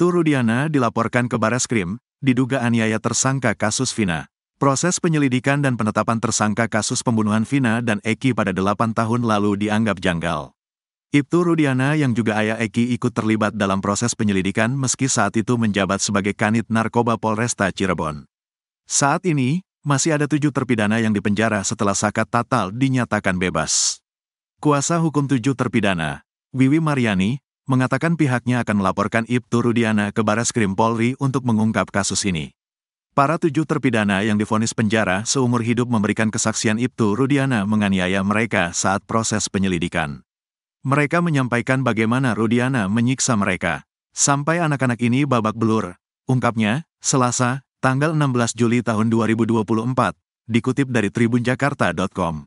Ibtu Rudiana dilaporkan ke baras krim diduga aniaya tersangka kasus Vina. Proses penyelidikan dan penetapan tersangka kasus pembunuhan Vina dan Eki pada 8 tahun lalu dianggap janggal. Ibtu Rudiana yang juga ayah Eki ikut terlibat dalam proses penyelidikan meski saat itu menjabat sebagai kanit narkoba Polresta Cirebon. Saat ini, masih ada tujuh terpidana yang dipenjara setelah Saka Tatal dinyatakan bebas. Kuasa hukum tujuh terpidana, Wiwi Mariani, mengatakan pihaknya akan melaporkan Ibtu Rudiana ke Baras Krim Polri untuk mengungkap kasus ini. Para tujuh terpidana yang difonis penjara seumur hidup memberikan kesaksian Ibtu Rudiana menganiaya mereka saat proses penyelidikan. Mereka menyampaikan bagaimana Rudiana menyiksa mereka. Sampai anak-anak ini babak belur, ungkapnya, Selasa, tanggal 16 Juli tahun 2024, dikutip dari tribunjakarta.com.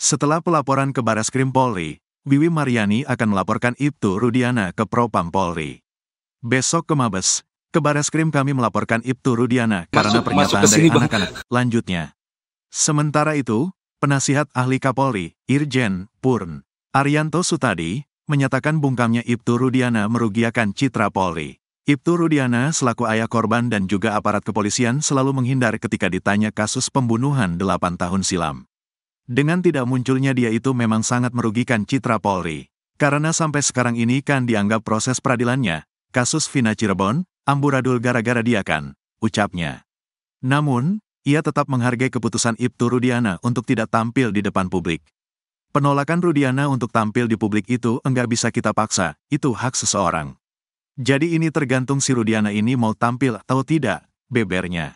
Setelah pelaporan ke baras Krim Polri, Wiwi Mariani akan melaporkan Ibtu Rudiana ke Propam Polri. Besok ke Mabes, ke Krim kami melaporkan Ibtu Rudiana karena pernyataan masuk dari anak-anak. Lanjutnya. Sementara itu, penasihat ahli Kapolri, Irjen Purn Arianto Sutadi, menyatakan bungkamnya Ibtu Rudiana merugiakan citra Polri. Ibtu Rudiana selaku ayah korban dan juga aparat kepolisian selalu menghindar ketika ditanya kasus pembunuhan 8 tahun silam. Dengan tidak munculnya dia itu memang sangat merugikan citra Polri. Karena sampai sekarang ini kan dianggap proses peradilannya, kasus Vina Cirebon, amburadul gara-gara dia kan, ucapnya. Namun, ia tetap menghargai keputusan Ibtu Rudiana untuk tidak tampil di depan publik. Penolakan Rudiana untuk tampil di publik itu enggak bisa kita paksa, itu hak seseorang. Jadi ini tergantung si Rudiana ini mau tampil atau tidak, bebernya.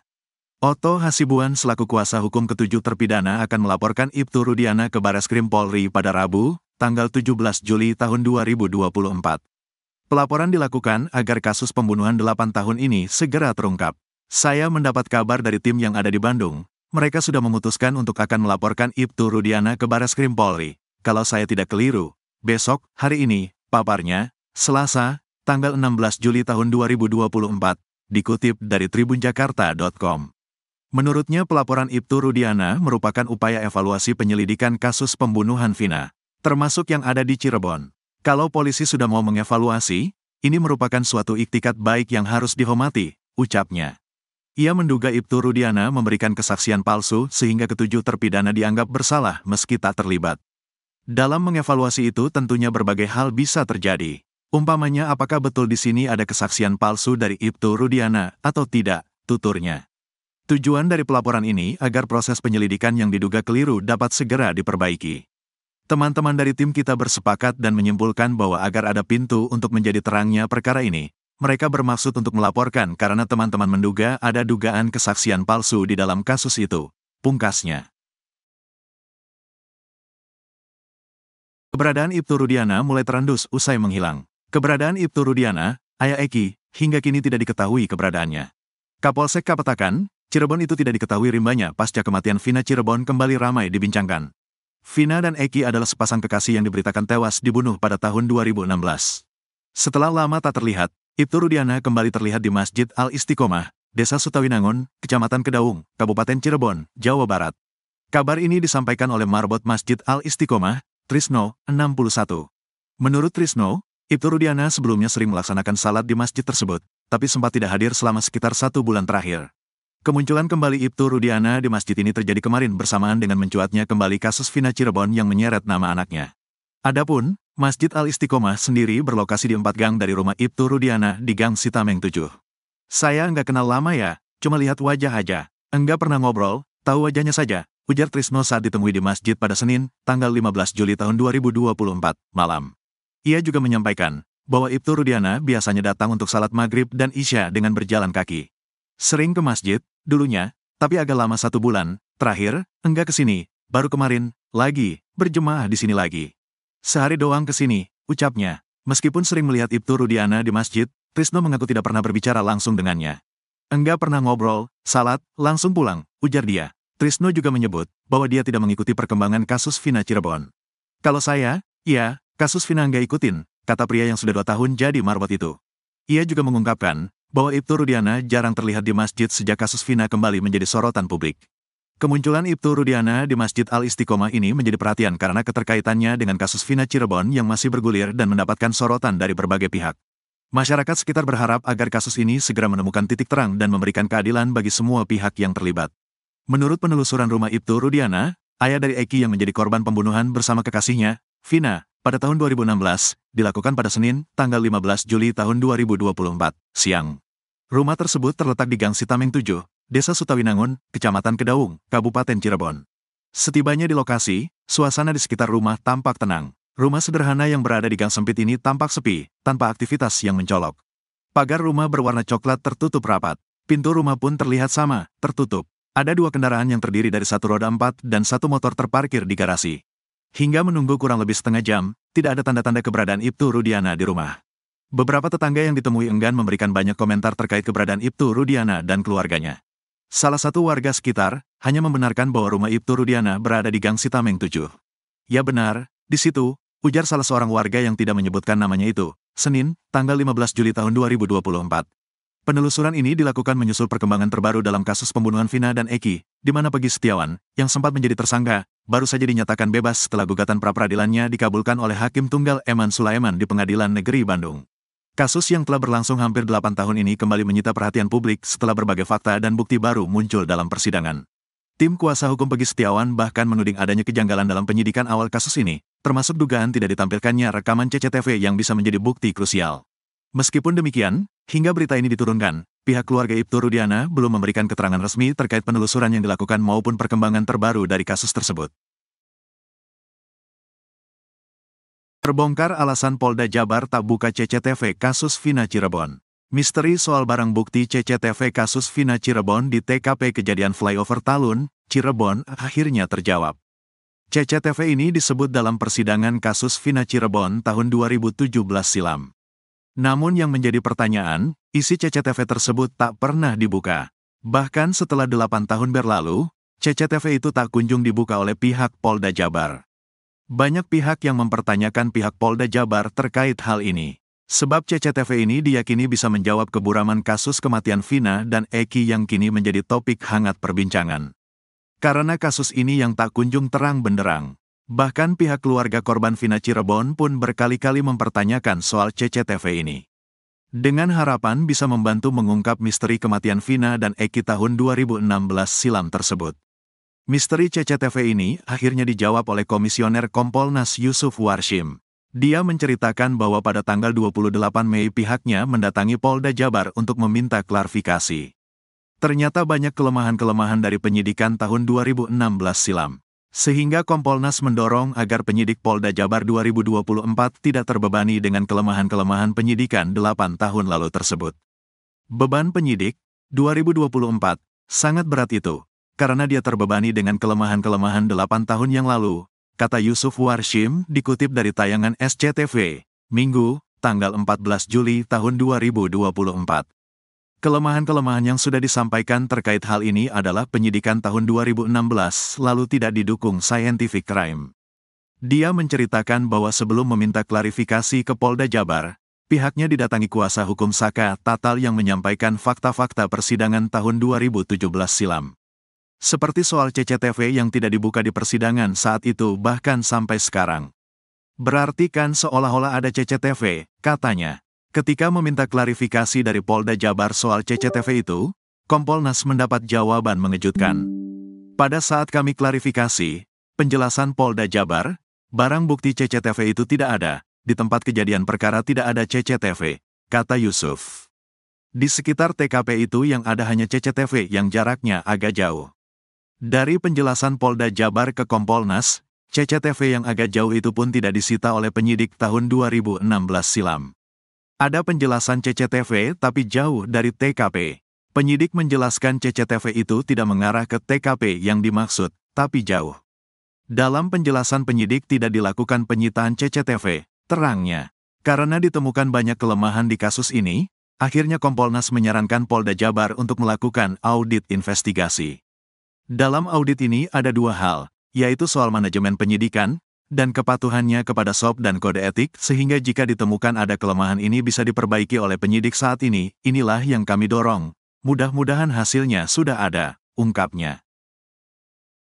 Otto Hasibuan selaku kuasa hukum ketujuh terpidana akan melaporkan Ibtu Rudiana ke Baris Krim Polri pada Rabu, tanggal 17 Juli tahun 2024. Pelaporan dilakukan agar kasus pembunuhan 8 tahun ini segera terungkap. Saya mendapat kabar dari tim yang ada di Bandung, mereka sudah memutuskan untuk akan melaporkan Ibtu Rudiana ke Baris Krim Polri. Kalau saya tidak keliru, besok, hari ini, paparnya, Selasa, tanggal 16 Juli tahun 2024, dikutip dari tribunjakarta.com. Menurutnya pelaporan Ibtu Rudiana merupakan upaya evaluasi penyelidikan kasus pembunuhan Vina, termasuk yang ada di Cirebon. Kalau polisi sudah mau mengevaluasi, ini merupakan suatu iktikat baik yang harus dihormati, ucapnya. Ia menduga Ibtu Rudiana memberikan kesaksian palsu sehingga ketujuh terpidana dianggap bersalah meski tak terlibat. Dalam mengevaluasi itu tentunya berbagai hal bisa terjadi. Umpamanya apakah betul di sini ada kesaksian palsu dari Ibtu Rudiana atau tidak, tuturnya. Tujuan dari pelaporan ini agar proses penyelidikan yang diduga keliru dapat segera diperbaiki. Teman-teman dari tim kita bersepakat dan menyimpulkan bahwa agar ada pintu untuk menjadi terangnya perkara ini, mereka bermaksud untuk melaporkan karena teman-teman menduga ada dugaan kesaksian palsu di dalam kasus itu. Pungkasnya. Keberadaan Ibtu Rudiana mulai terendus usai menghilang. Keberadaan Ibtu Rudiana, Ayah Eki, hingga kini tidak diketahui keberadaannya. Kapolsek Kapetakan, Cirebon itu tidak diketahui rimbanya pasca kematian Vina Cirebon kembali ramai dibincangkan. Vina dan Eki adalah sepasang kekasih yang diberitakan tewas dibunuh pada tahun 2016. Setelah lama tak terlihat, Ibtu Rudiana kembali terlihat di Masjid Al-Istiqomah, Desa Sutawinangun, Kecamatan Kedaung, Kabupaten Cirebon, Jawa Barat. Kabar ini disampaikan oleh Marbot Masjid Al-Istiqomah, Trisno, 61. Menurut Trisno, Ibtu Rudiana sebelumnya sering melaksanakan salat di masjid tersebut, tapi sempat tidak hadir selama sekitar satu bulan terakhir. Kemunculan kembali Ibtu Rudiana di masjid ini terjadi kemarin bersamaan dengan mencuatnya kembali kasus Vina Cirebon yang menyeret nama anaknya. Adapun, Masjid Al-Istiqomah sendiri berlokasi di empat gang dari rumah Ibtu Rudiana di gang Sitameng 7. Saya nggak kenal lama ya, cuma lihat wajah aja. Enggak pernah ngobrol, tahu wajahnya saja, ujar Trisno saat ditemui di masjid pada Senin, tanggal 15 Juli tahun 2024, malam. Ia juga menyampaikan bahwa Ibtu Rudiana biasanya datang untuk salat maghrib dan isya dengan berjalan kaki. Sering ke masjid, dulunya, tapi agak lama satu bulan, terakhir, enggak ke sini, baru kemarin, lagi, berjemaah di sini lagi. Sehari doang ke sini, ucapnya. Meskipun sering melihat Ibtu Rudiana di masjid, Trisno mengaku tidak pernah berbicara langsung dengannya. Enggak pernah ngobrol, salat, langsung pulang, ujar dia. Trisno juga menyebut bahwa dia tidak mengikuti perkembangan kasus Vina Cirebon. Kalau saya, ya, kasus Vina enggak ikutin, kata pria yang sudah dua tahun jadi marbot itu. Ia juga mengungkapkan bahwa Ibtu Rudiana jarang terlihat di masjid sejak kasus Vina kembali menjadi sorotan publik. Kemunculan Ibtu Rudiana di Masjid Al-Istiqomah ini menjadi perhatian karena keterkaitannya dengan kasus Vina Cirebon yang masih bergulir dan mendapatkan sorotan dari berbagai pihak. Masyarakat sekitar berharap agar kasus ini segera menemukan titik terang dan memberikan keadilan bagi semua pihak yang terlibat. Menurut penelusuran rumah Ibtu Rudiana, ayah dari Eki yang menjadi korban pembunuhan bersama kekasihnya, Vina, pada tahun 2016, dilakukan pada Senin, tanggal 15 Juli tahun 2024, siang. Rumah tersebut terletak di Gang Sitameng 7, Desa Sutawinangun, Kecamatan Kedaung, Kabupaten Cirebon. Setibanya di lokasi, suasana di sekitar rumah tampak tenang. Rumah sederhana yang berada di gang sempit ini tampak sepi, tanpa aktivitas yang mencolok. Pagar rumah berwarna coklat tertutup rapat. Pintu rumah pun terlihat sama, tertutup. Ada dua kendaraan yang terdiri dari satu roda empat dan satu motor terparkir di garasi. Hingga menunggu kurang lebih setengah jam, tidak ada tanda-tanda keberadaan Ibtu Rudiana di rumah. Beberapa tetangga yang ditemui enggan memberikan banyak komentar terkait keberadaan Ibtu Rudiana dan keluarganya. Salah satu warga sekitar hanya membenarkan bahwa rumah Ibtu Rudiana berada di Gang Sitameng 7. Ya benar, di situ, ujar salah seorang warga yang tidak menyebutkan namanya itu, Senin, tanggal 15 Juli tahun 2024. Penelusuran ini dilakukan menyusul perkembangan terbaru dalam kasus pembunuhan Vina dan Eki, di mana Pegi Setiawan, yang sempat menjadi tersangka, baru saja dinyatakan bebas setelah gugatan pra-peradilannya dikabulkan oleh Hakim Tunggal Eman Sulaiman di Pengadilan Negeri Bandung. Kasus yang telah berlangsung hampir 8 tahun ini kembali menyita perhatian publik setelah berbagai fakta dan bukti baru muncul dalam persidangan. Tim kuasa hukum Pegi Setiawan bahkan menuding adanya kejanggalan dalam penyidikan awal kasus ini, termasuk dugaan tidak ditampilkannya rekaman CCTV yang bisa menjadi bukti krusial. Meskipun demikian, hingga berita ini diturunkan, pihak keluarga Ibtu Rudiana belum memberikan keterangan resmi terkait penelusuran yang dilakukan maupun perkembangan terbaru dari kasus tersebut. Terbongkar alasan Polda Jabar tak buka CCTV kasus Vina Cirebon. Misteri soal barang bukti CCTV kasus Vina Cirebon di TKP kejadian flyover Talun, Cirebon, akhirnya terjawab. CCTV ini disebut dalam persidangan kasus Vina Cirebon tahun 2017 silam. Namun yang menjadi pertanyaan, isi CCTV tersebut tak pernah dibuka. Bahkan setelah 8 tahun berlalu, CCTV itu tak kunjung dibuka oleh pihak Polda Jabar. Banyak pihak yang mempertanyakan pihak Polda Jabar terkait hal ini. Sebab CCTV ini diyakini bisa menjawab keburaman kasus kematian Vina dan Eki yang kini menjadi topik hangat perbincangan. Karena kasus ini yang tak kunjung terang benderang. Bahkan pihak keluarga korban Vina Cirebon pun berkali-kali mempertanyakan soal CCTV ini. Dengan harapan bisa membantu mengungkap misteri kematian Vina dan Eki tahun 2016 silam tersebut. Misteri CCTV ini akhirnya dijawab oleh Komisioner Kompolnas Yusuf Warshim. Dia menceritakan bahwa pada tanggal 28 Mei pihaknya mendatangi Polda Jabar untuk meminta klarifikasi. Ternyata banyak kelemahan-kelemahan dari penyidikan tahun 2016 silam. Sehingga Kompolnas mendorong agar penyidik Polda Jabar 2024 tidak terbebani dengan kelemahan-kelemahan penyidikan 8 tahun lalu tersebut. Beban penyidik 2024 sangat berat itu, karena dia terbebani dengan kelemahan-kelemahan 8 tahun yang lalu, kata Yusuf Warshim dikutip dari tayangan SCTV, Minggu, tanggal 14 Juli tahun 2024. Kelemahan-kelemahan yang sudah disampaikan terkait hal ini adalah penyidikan tahun 2016 lalu tidak didukung scientific crime. Dia menceritakan bahwa sebelum meminta klarifikasi ke Polda Jabar, pihaknya didatangi kuasa hukum Saka Tatal yang menyampaikan fakta-fakta persidangan tahun 2017 silam. Seperti soal CCTV yang tidak dibuka di persidangan saat itu bahkan sampai sekarang. Berarti kan seolah-olah ada CCTV, katanya. Ketika meminta klarifikasi dari Polda Jabar soal CCTV itu, Kompolnas mendapat jawaban mengejutkan. Pada saat kami klarifikasi, penjelasan Polda Jabar, barang bukti CCTV itu tidak ada, di tempat kejadian perkara tidak ada CCTV, kata Yusuf. Di sekitar TKP itu yang ada hanya CCTV yang jaraknya agak jauh. Dari penjelasan Polda Jabar ke Kompolnas, CCTV yang agak jauh itu pun tidak disita oleh penyidik tahun 2016 silam. Ada penjelasan CCTV tapi jauh dari TKP. Penyidik menjelaskan CCTV itu tidak mengarah ke TKP yang dimaksud, tapi jauh. Dalam penjelasan penyidik tidak dilakukan penyitaan CCTV, terangnya. Karena ditemukan banyak kelemahan di kasus ini, akhirnya Kompolnas menyarankan Polda Jabar untuk melakukan audit investigasi. Dalam audit ini ada dua hal, yaitu soal manajemen penyidikan, dan kepatuhannya kepada SOP dan kode etik sehingga jika ditemukan ada kelemahan ini bisa diperbaiki oleh penyidik saat ini, inilah yang kami dorong. Mudah-mudahan hasilnya sudah ada, ungkapnya.